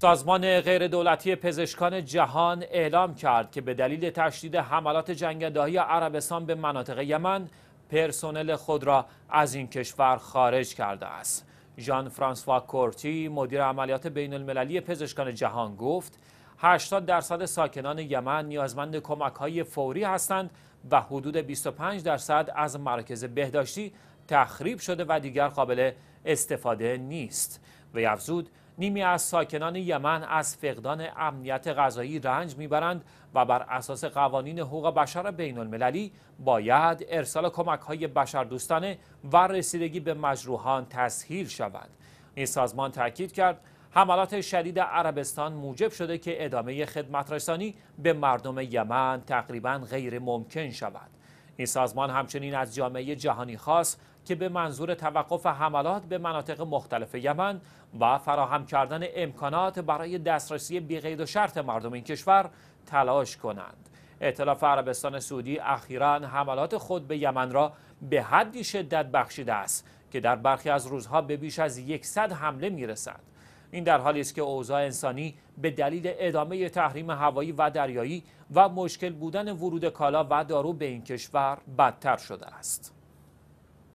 سازمان غیردولتی پزشکان جهان اعلام کرد که به دلیل تشدید حملات جنگندهی عربستان به مناطق یمن پرسنل خود را از این کشور خارج کرده است. ژان فرانسوا کورتی مدیر عملیات بین المللی پزشکان جهان گفت 80 درصد ساکنان یمن نیازمند کمک های فوری هستند و حدود 25 درصد از مراکز بهداشتی تخریب شده و دیگر قابل استفاده نیست. وی افزود نیمی از ساکنان یمن از فقدان امنیت غذایی رنج میبرند و بر اساس قوانین حقوق بشر بین المللی باید ارسال کمک های بشردوستانه و رسیدگی به مجروحان تسهیل شود. این سازمان تاکید کرد حملات شدید عربستان موجب شده که ادامه خدمت رسانی به مردم یمن تقریبا غیر ممکن شود. این سازمان همچنین از جامعه جهانی خواست که به منظور توقف حملات به مناطق مختلف یمن و فراهم کردن امکانات برای دسترسی بیقید و شرط مردم این کشور تلاش کنند. اطلاف عربستان سعودی اخیرا حملات خود به یمن را به حدی شدت بخشیده است که در برخی از روزها به بیش از 100 حمله میرسد. این در حالی است که اوضاع انسانی به دلیل ادامه تحریم هوایی و دریایی و مشکل بودن ورود کالا و دارو به این کشور بدتر شده است.